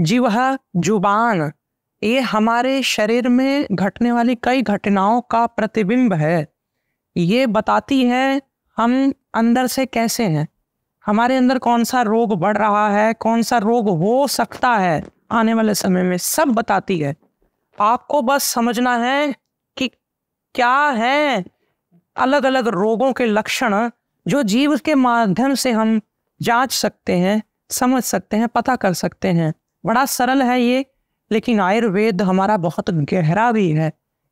जीव जुबान ये हमारे शरीर में घटने वाली कई घटनाओं का प्रतिबिंब है ये बताती है हम अंदर से कैसे हैं हमारे अंदर कौन सा रोग बढ़ रहा है कौन सा रोग हो सकता है आने वाले समय में सब बताती है आपको बस समझना है कि क्या है अलग अलग रोगों के लक्षण जो जीव के माध्यम से हम जांच सकते हैं समझ सकते हैं पता कर सकते हैं बड़ा सरल है ये लेकिन आयुर्वेद हमारा बहुत गहरा भी है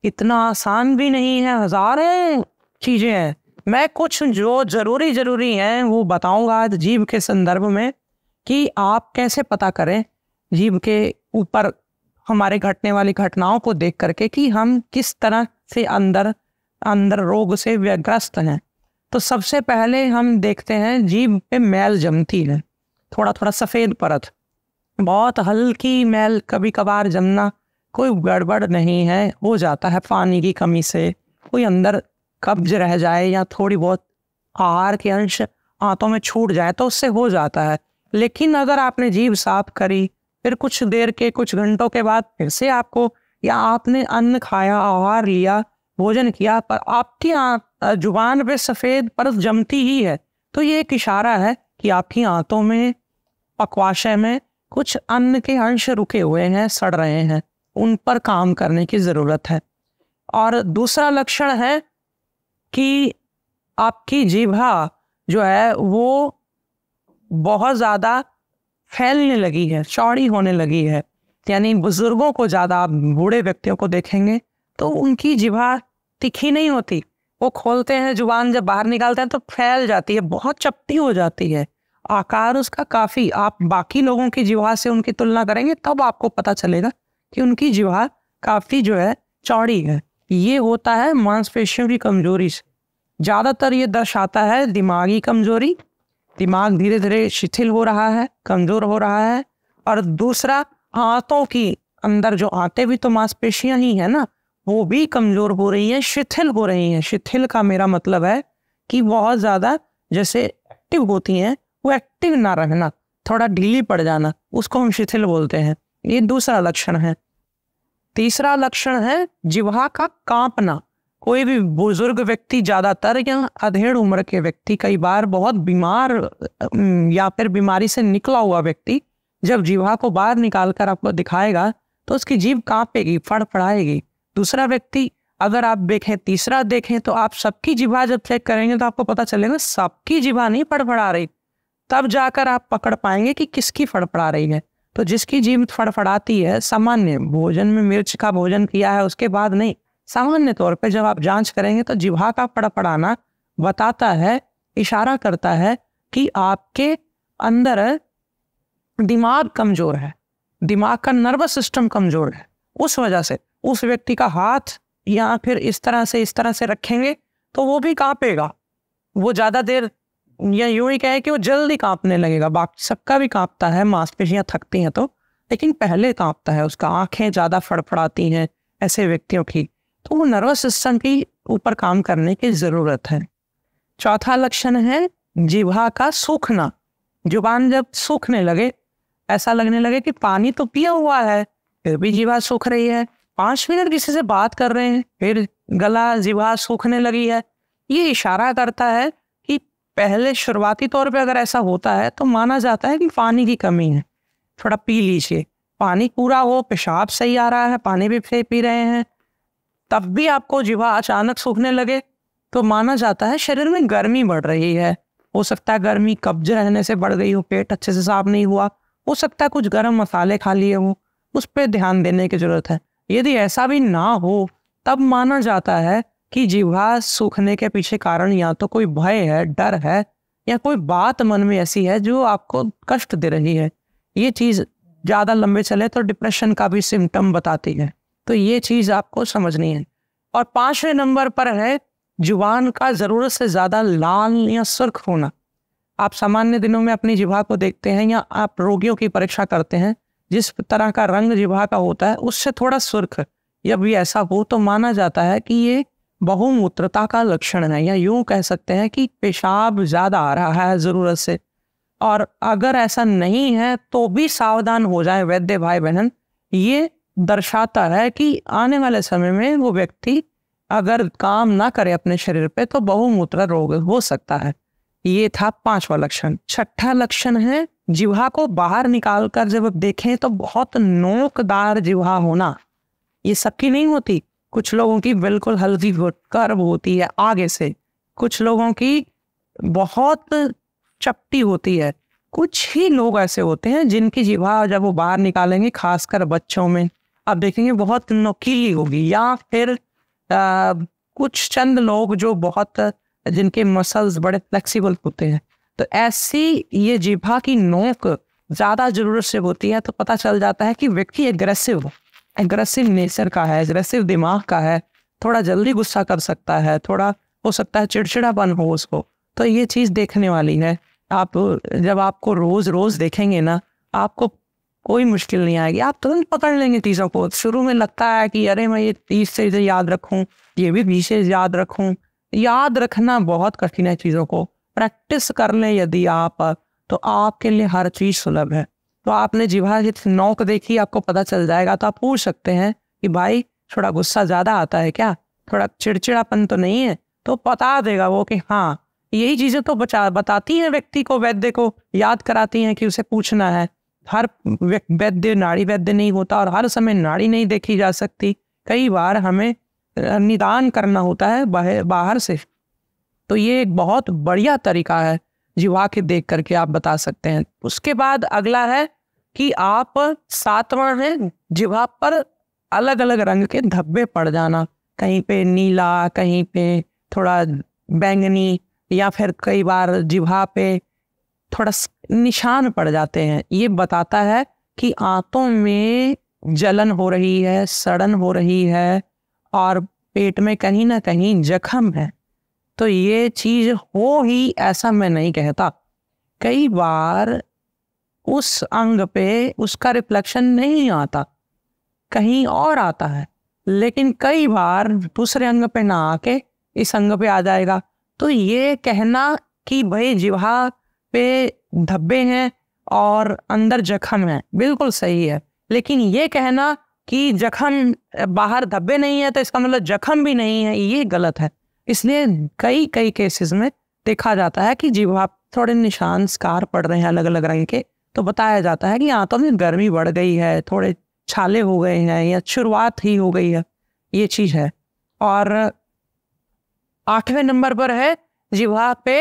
इतना आसान भी नहीं है हजारों चीजें हैं मैं कुछ जो जरूरी जरूरी हैं वो बताऊंगा आज जीव के संदर्भ में कि आप कैसे पता करें जीव के ऊपर हमारे घटने वाली घटनाओं को देख करके कि हम किस तरह से अंदर अंदर रोग से व्यग्रस्त हैं तो सबसे पहले हम देखते हैं जीव पे मैल जमती है थोड़ा थोड़ा सफ़ेद परत बहुत हल्की मैल कभी कभार जमना कोई गड़बड़ नहीं है हो जाता है पानी की कमी से कोई अंदर कब्ज रह जाए या थोड़ी बहुत आहार के अंश आंतों में छूट जाए तो उससे हो जाता है लेकिन अगर आपने जीव साफ करी फिर कुछ देर के कुछ घंटों के बाद फिर से आपको या आपने अन्न खाया आहार लिया भोजन किया पर आपकी जुबान पे सफ़ेद परत जमती ही है तो ये एक इशारा है कि आपकी आंतों में पकवाशय में कुछ अन्न के अंश रुके हुए हैं सड़ रहे हैं उन पर काम करने की ज़रूरत है और दूसरा लक्षण है कि आपकी जीभा जो है वो बहुत ज़्यादा फैलने लगी है चौड़ी होने लगी है यानी बुज़ुर्गों को ज़्यादा आप बूढ़े व्यक्तियों को देखेंगे तो उनकी जिभा तिखी नहीं होती वो खोलते हैं जुबान जब बाहर निकालते हैं तो फैल जाती है बहुत चपटी हो जाती है आकार उसका काफी आप बाकी लोगों की जिवा से उनकी तुलना करेंगे तब आपको पता चलेगा कि उनकी जिवा काफी जो है चौड़ी है ये होता है मांसपेशियों की कमजोरी से ज़्यादातर ये दर्शाता है दिमागी कमजोरी दिमाग धीरे धीरे शिथिल हो रहा है कमजोर हो रहा है और दूसरा आंतों की अंदर जो आते भी तो मांसपेशियां ही है ना वो भी कमजोर हो रही है शिथिल हो रही हैं शिथिल का मेरा मतलब है कि बहुत ज़्यादा जैसे एक्टिव होती हैं वो एक्टिव ना रहना थोड़ा ढीली पड़ जाना उसको हम शिथिल बोलते हैं ये दूसरा लक्षण है तीसरा लक्षण है जिवा का कांपना कोई भी बुजुर्ग व्यक्ति ज़्यादातर या अधेड़ उम्र के व्यक्ति कई बार बहुत बीमार या फिर बीमारी से निकला हुआ व्यक्ति जब जीवा को बाहर निकाल कर आपको दिखाएगा तो उसकी जीव कांपेगी फड़फड़ाएगी दूसरा व्यक्ति अगर आप देखें तीसरा देखें तो आप सबकी जीवा जब चेक करेंगे तो आपको पता चलेगा सबकी जीवा नहीं फड़फड़ा रही तब जाकर आप पकड़ पाएंगे कि किसकी फड़फड़ा रही है तो जिसकी जीव फड़फड़ाती है सामान्य भोजन में मिर्च का भोजन किया है उसके बाद नहीं सामान्य तौर पर जब आप जांच करेंगे तो जिहा का फड़फड़ाना बताता है इशारा करता है कि आपके अंदर दिमाग कमजोर है दिमाग का नर्वस सिस्टम कमजोर है उस वजह से उस व्यक्ति का हाथ या फिर इस तरह से इस तरह से रखेंगे तो वो भी कांपेगा वो ज़्यादा देर या यूं ही कहे कि वो जल्दी कांपने लगेगा बाकी सबका भी कांपता है मांसपेशियां थकती हैं तो लेकिन पहले कांपता है उसका आंखें ज़्यादा फड़फड़ाती हैं ऐसे व्यक्तियों की तो वो नर्वस सिस्टम की ऊपर काम करने की ज़रूरत है चौथा लक्षण है जिवा का सूखना जुबान जब सूखने लगे ऐसा लगने लगे कि पानी तो पिया हुआ है फिर भी जीवा सूख रही है पाँच मिनट किसी से बात कर रहे हैं फिर गला जीवा सूखने लगी है ये इशारा करता है पहले शुरुआती तौर पे अगर ऐसा होता है तो माना जाता है कि पानी की कमी है थोड़ा पी लीजिए पानी पूरा हो पेशाब सही आ रहा है पानी भी सही पी रहे हैं तब भी आपको जीवा अचानक सूखने लगे तो माना जाता है शरीर में गर्मी बढ़ रही है हो सकता है गर्मी कब्ज रहने से बढ़ गई हो पेट अच्छे से साफ नहीं हुआ हो सकता है कुछ गर्म मसाले खा लिए हो उस पर ध्यान देने की ज़रूरत है यदि ऐसा भी ना हो तब माना जाता है कि जिह्वा सूखने के पीछे कारण या तो कोई भय है डर है या कोई बात मन में ऐसी है जो आपको कष्ट दे रही है ये चीज़ ज़्यादा लंबे चले तो डिप्रेशन का भी सिम्टम बताती है तो ये चीज़ आपको समझनी है और पांचवें नंबर पर है जुबान का ज़रूरत से ज़्यादा लाल या सुर्ख होना आप सामान्य दिनों में अपनी जिवा को देखते हैं या आप रोगियों की परीक्षा करते हैं जिस तरह का रंग जिवा का होता है उससे थोड़ा सुर्ख जब ये ऐसा हो तो माना जाता है कि ये बहुमूत्रता का लक्षण है या यूं कह सकते हैं कि पेशाब ज़्यादा आ रहा है ज़रूरत से और अगर ऐसा नहीं है तो भी सावधान हो जाए वैद्य भाई बहन ये दर्शाता है कि आने वाले समय में वो व्यक्ति अगर काम ना करे अपने शरीर पे तो बहुमूत्र रोग हो सकता है ये था पांचवा लक्षण छठा लक्षण है जिहा को बाहर निकाल कर जब देखें तो बहुत नोकदार जिहा होना ये सबकी नहीं होती कुछ लोगों की बिल्कुल हल्की कर्व होती है आगे से कुछ लोगों की बहुत चपटी होती है कुछ ही लोग ऐसे होते हैं जिनकी जीवा जब वो बाहर निकालेंगे खासकर बच्चों में आप देखेंगे बहुत नकीली होगी या फिर आ, कुछ चंद लोग जो बहुत जिनके मसल्स बड़े फ्लेक्सिबल होते हैं तो ऐसी ये जीभा की नोक ज़्यादा ज़रूरत से होती है तो पता चल जाता है कि व्यक्ति एग्रेसिव एग्रेसिव नेचर का है एग्रेसिव दिमाग का है थोड़ा जल्दी गुस्सा कर सकता है थोड़ा हो सकता है चिड़चिड़ापन हो उसको तो ये चीज़ देखने वाली है आप जब आपको रोज़ रोज़ देखेंगे ना आपको कोई मुश्किल नहीं आएगी आप तुरंत पकड़ लेंगे चीज़ों को शुरू में लगता है कि अरे मैं ये तीस चीज़ें याद रखूँ ये भी बीस याद रखूँ याद रखना बहुत कठिन है चीज़ों को प्रैक्टिस कर लें यदि आप तो आपके लिए हर चीज़ सुलभ है तो आपने जीवा की नोक देखी आपको पता चल जाएगा तो आप पूछ सकते हैं कि भाई थोड़ा गुस्सा ज़्यादा आता है क्या थोड़ा चिड़चिड़ापन तो नहीं है तो बता देगा वो कि हाँ यही चीज़ें तो बचा बताती हैं व्यक्ति को वैद्य को याद कराती हैं कि उसे पूछना है हर वैद्य नाड़ी वैद्य नहीं होता और हर समय नाड़ी नहीं देखी जा सकती कई बार हमें निदान करना होता है बाहर से तो ये एक बहुत बढ़िया तरीका है जीवा के देख करके आप बता सकते हैं उसके बाद अगला है कि आप सातवां है जिभा पर अलग अलग रंग के धब्बे पड़ जाना कहीं पे नीला कहीं पे थोड़ा बैंगनी या फिर कई बार जिभा पे थोड़ा निशान पड़ जाते हैं ये बताता है कि आंतों में जलन हो रही है सड़न हो रही है और पेट में कहीं ना कहीं जख्म है तो ये चीज़ हो ही ऐसा मैं नहीं कहता कई बार उस अंग पे उसका रिफ्लेक्शन नहीं आता कहीं और आता है लेकिन कई बार दूसरे अंग पे ना आके इस अंग पे आ जाएगा तो ये कहना कि भाई जिहा पे धब्बे हैं और अंदर जख्म है बिल्कुल सही है लेकिन ये कहना कि जख्म बाहर धब्बे नहीं है तो इसका मतलब जख्म भी नहीं है ये गलत है इसलिए कई कई केसेस में देखा जाता है कि जीवा थोड़े निशान स्कार पड़ रहे हैं अलग अलग रंग के तो बताया जाता है कि आंतों तो गर्मी बढ़ गई है थोड़े छाले हो गए हैं या शुरुआत ही हो गई है ये चीज है और आठवें नंबर पर है जिवा पे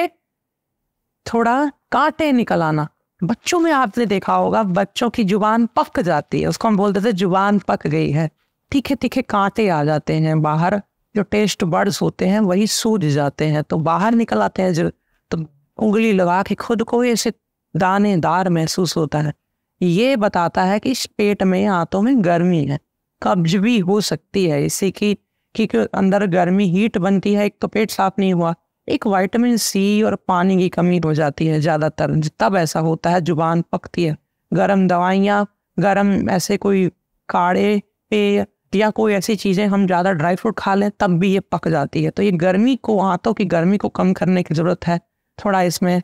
थोड़ा कांटे निकल आना बच्चों में आपने देखा होगा बच्चों की जुबान पक जाती है उसको हम बोलते थे जुबान पक गई है तीखे तीखे कांटे आ जाते हैं बाहर जो टेस्ट बर्ड्स होते हैं वही सूज जाते हैं तो बाहर निकल आते हैं जो तो उंगली लगा के खुद को ऐसे दानेदार महसूस होता है ये बताता है कि इस पेट में आंतों में गर्मी है कब्ज भी हो सकती है इसी कि क्योंकि अंदर गर्मी हीट बनती है एक तो पेट साफ नहीं हुआ एक विटामिन सी और पानी की कमी हो जाती है ज़्यादातर तब ऐसा होता है जुबान पकती है गर्म दवाइयाँ गर्म ऐसे कोई काढ़े पेय या कोई ऐसी चीज़ें हम ज़्यादा ड्राई फ्रूट खा लें तब भी ये पक जाती है तो ये गर्मी को आंतों की गर्मी को कम करने की ज़रूरत है थोड़ा इसमें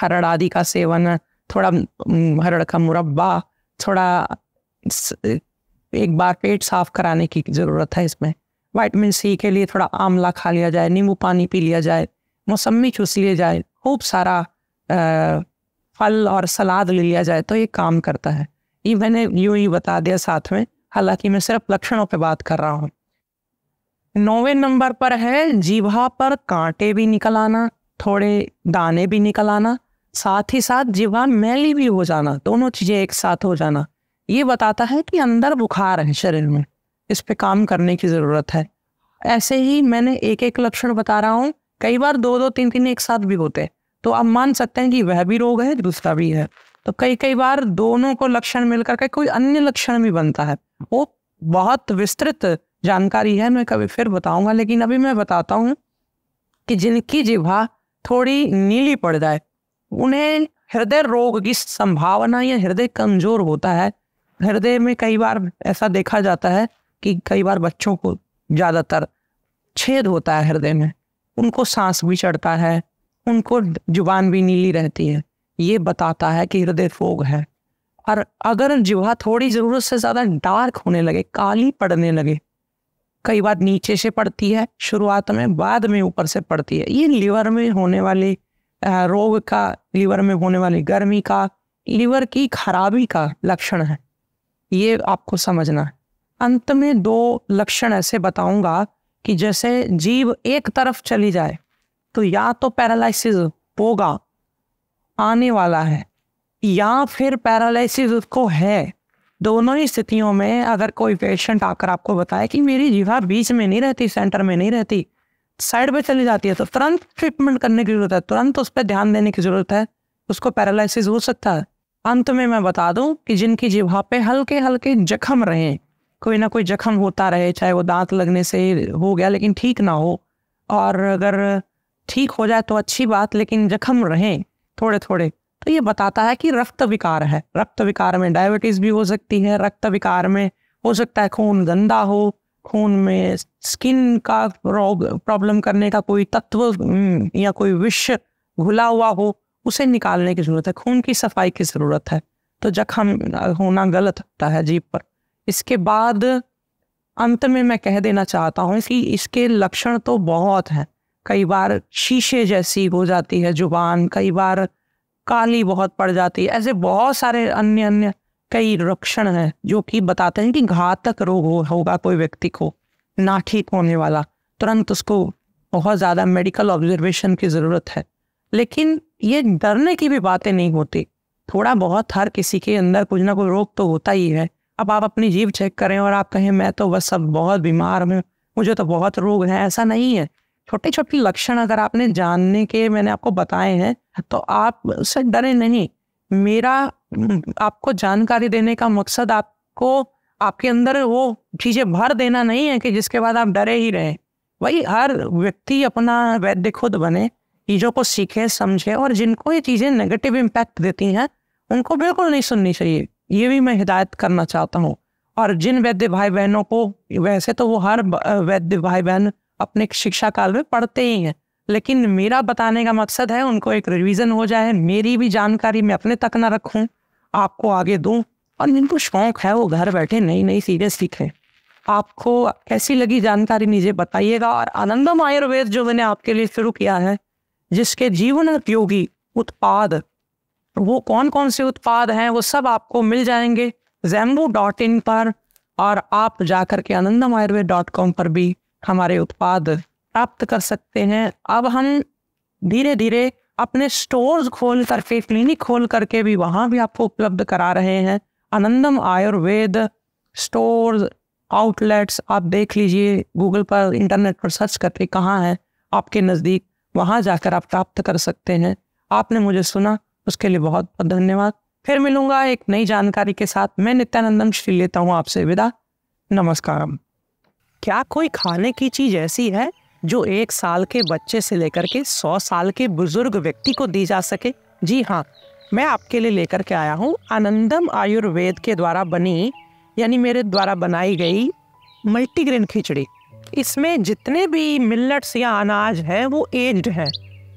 हरड़ आदि का सेवन थोड़ा हरड़ का मुरब्बा थोड़ा एक बार पेट साफ कराने की ज़रूरत है इसमें वाइटमिन सी के लिए थोड़ा आंवला खा लिया जाए नींबू पानी पी लिया जाए मौसमी चूस लिया जाए खूब सारा आ, फल और सलाद ले लिया जाए तो ये काम करता है ये मैंने यूं ही बता दिया साथ में हालांकि मैं सिर्फ लक्षणों पे बात कर रहा हूँ नौवे नंबर पर है जीवा पर कांटे भी निकल आना थोड़े दाने भी निकल आना साथ ही साथ जीवा मैली भी हो जाना दोनों चीज़ें एक साथ हो जाना ये बताता है कि अंदर बुखार है शरीर में इस पे काम करने की ज़रूरत है ऐसे ही मैंने एक एक लक्षण बता रहा हूँ कई बार दो दो तीन तीन एक साथ भी होते हैं तो आप मान सकते हैं कि वह भी रोग है दूसरा भी है तो कई कई बार दोनों को लक्षण मिलकर के कोई अन्य लक्षण भी बनता है वो बहुत विस्तृत जानकारी है मैं कभी फिर बताऊंगा लेकिन अभी मैं बताता हूँ कि जिनकी जिह्वा थोड़ी नीली पड़ जाए उन्हें हृदय रोग की संभावना या हृदय कमजोर होता है हृदय में कई बार ऐसा देखा जाता है कि कई बार बच्चों को ज़्यादातर छेद होता है हृदय में उनको सांस भी चढ़ता है उनको जुबान भी नीली रहती है ये बताता है कि हृदय रोग है और अगर जुवा थोड़ी ज़रूरत से ज़्यादा डार्क होने लगे काली पड़ने लगे कई बार नीचे से पड़ती है शुरुआत में बाद में ऊपर से पड़ती है ये लीवर में होने वाले रोग का लीवर में होने वाली गर्मी का लीवर की खराबी का लक्षण है ये आपको समझना है अंत में दो लक्षण ऐसे बताऊंगा कि जैसे जीव एक तरफ चली जाए तो या तो पैरालिसिस होगा आने वाला है या फिर पैरालिसिस उसको है दोनों ही स्थितियों में अगर कोई पेशेंट आकर आपको बताए कि मेरी जीवा बीच में नहीं रहती सेंटर में नहीं रहती साइड पर चली जाती है तो तुरंत ट्रीटमेंट करने की जरूरत है तुरंत उस पर ध्यान देने की जरूरत है उसको पैरालिसिस हो सकता है अंत में मैं बता दूं कि जिनकी जीवा पे हल्के हल्के जख्म रहे कोई ना कोई जख्म होता रहे चाहे वो दांत लगने से हो गया लेकिन ठीक ना हो और अगर ठीक हो जाए तो अच्छी बात लेकिन जख्म रहें थोड़े थोड़े तो ये बताता है कि रक्त विकार है रक्त विकार में डायबिटीज भी हो सकती है रक्त विकार में हो सकता है खून गंदा हो खून में स्किन का प्रॉब्लम करने का कोई तत्व हम्म, या कोई विष घुला हुआ हो उसे निकालने की जरूरत है खून की सफाई की जरूरत है तो जख्म होना गलत होता है जीप पर इसके बाद अंत में मैं कह देना चाहता हूँ कि इसके लक्षण तो बहुत हैं कई बार शीशे जैसी हो जाती है जुबान कई बार काली बहुत पड़ जाती है ऐसे बहुत सारे अन्य अन्य कई लक्षण हैं जो कि बताते हैं कि घातक रोग हो, होगा कोई व्यक्ति को ना ठीक होने वाला तुरंत उसको बहुत ज़्यादा मेडिकल ऑब्जर्वेशन की ज़रूरत है लेकिन ये डरने की भी बातें नहीं होती थोड़ा बहुत हर किसी के अंदर कुछ ना कुछ रोग तो होता ही है अब आप अपनी जीव चेक करें और आप कहें मैं तो बस सब बहुत बीमार हूँ मुझे तो बहुत रोग है ऐसा नहीं है छोटे छोटे लक्षण अगर आपने जानने के मैंने आपको बताए हैं तो आप उससे डरे नहीं मेरा आपको जानकारी देने का मकसद आपको आपके अंदर वो चीज़ें भर देना नहीं है कि जिसके बाद आप डरे ही रहें वही हर व्यक्ति अपना वैद्य खुद बने चीज़ों को सीखे समझे और जिनको ये चीज़ें नेगेटिव इम्पैक्ट देती हैं उनको बिल्कुल नहीं सुननी चाहिए ये भी मैं हिदायत करना चाहता हूँ और जिन वैद्य भाई बहनों को वैसे तो वो हर वैद्य भाई बहन अपने शिक्षा काल में पढ़ते ही हैं लेकिन मेरा बताने का मकसद है उनको एक रिवीजन हो जाए मेरी भी जानकारी मैं अपने तक ना रखूं आपको आगे दूं और जिनको शौक है वो घर बैठे नई नई सीरियस सीखें आपको कैसी लगी जानकारी नीचे बताइएगा और आनंदम आयुर्वेद जो मैंने आपके लिए शुरू किया है जिसके जीवन उपयोगी उत्पाद वो कौन कौन से उत्पाद हैं वो सब आपको मिल जाएंगे जैम्बू डॉट इन पर और आप जाकर के आनंदम आयुर्वेद डॉट कॉम पर भी हमारे उत्पाद प्राप्त कर सकते हैं अब हम धीरे धीरे अपने स्टोर्स खोल करके क्लिनिक खोल करके भी वहाँ भी आपको उपलब्ध करा रहे हैं आनंदम आयुर्वेद स्टोर्स आउटलेट्स आप देख लीजिए गूगल पर इंटरनेट पर सर्च करके कहाँ है आपके नज़दीक वहाँ जाकर आप प्राप्त कर सकते हैं आपने मुझे सुना उसके लिए बहुत बहुत धन्यवाद फिर मिलूंगा एक नई जानकारी के साथ मैं नित्यानंदम श्री लेता हूँ आपसे विदा नमस्कार क्या कोई खाने की चीज़ ऐसी है जो एक साल के बच्चे से लेकर के सौ साल के बुजुर्ग व्यक्ति को दी जा सके जी हाँ मैं आपके लिए लेकर के आया हूँ आनंदम आयुर्वेद के द्वारा बनी यानी मेरे द्वारा बनाई गई मल्टीग्रेन खिचड़ी इसमें जितने भी मिलट्स या अनाज हैं वो एज्ड हैं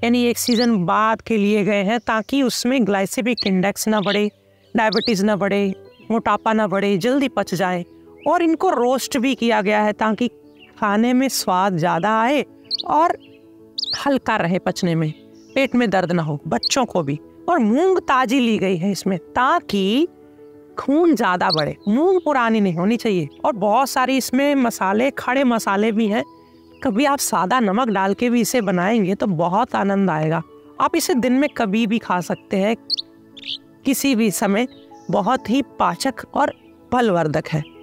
यानी एक सीज़न बाद के लिए गए हैं ताकि उसमें ग्लाइसिबिक इंडेक्स ना बढ़े डायबिटीज़ ना बढ़े मोटापा ना बढ़े जल्दी पच जाए और इनको रोस्ट भी किया गया है ताकि खाने में स्वाद ज़्यादा आए और हल्का रहे पचने में पेट में दर्द ना हो बच्चों को भी और मूंग ताजी ली गई है इसमें ताकि खून ज़्यादा बढ़े मूंग पुरानी नहीं होनी चाहिए और बहुत सारी इसमें मसाले खड़े मसाले भी हैं कभी आप सादा नमक डाल के भी इसे बनाएंगे तो बहुत आनंद आएगा आप इसे दिन में कभी भी खा सकते हैं किसी भी समय बहुत ही पाचक और फलवर्धक है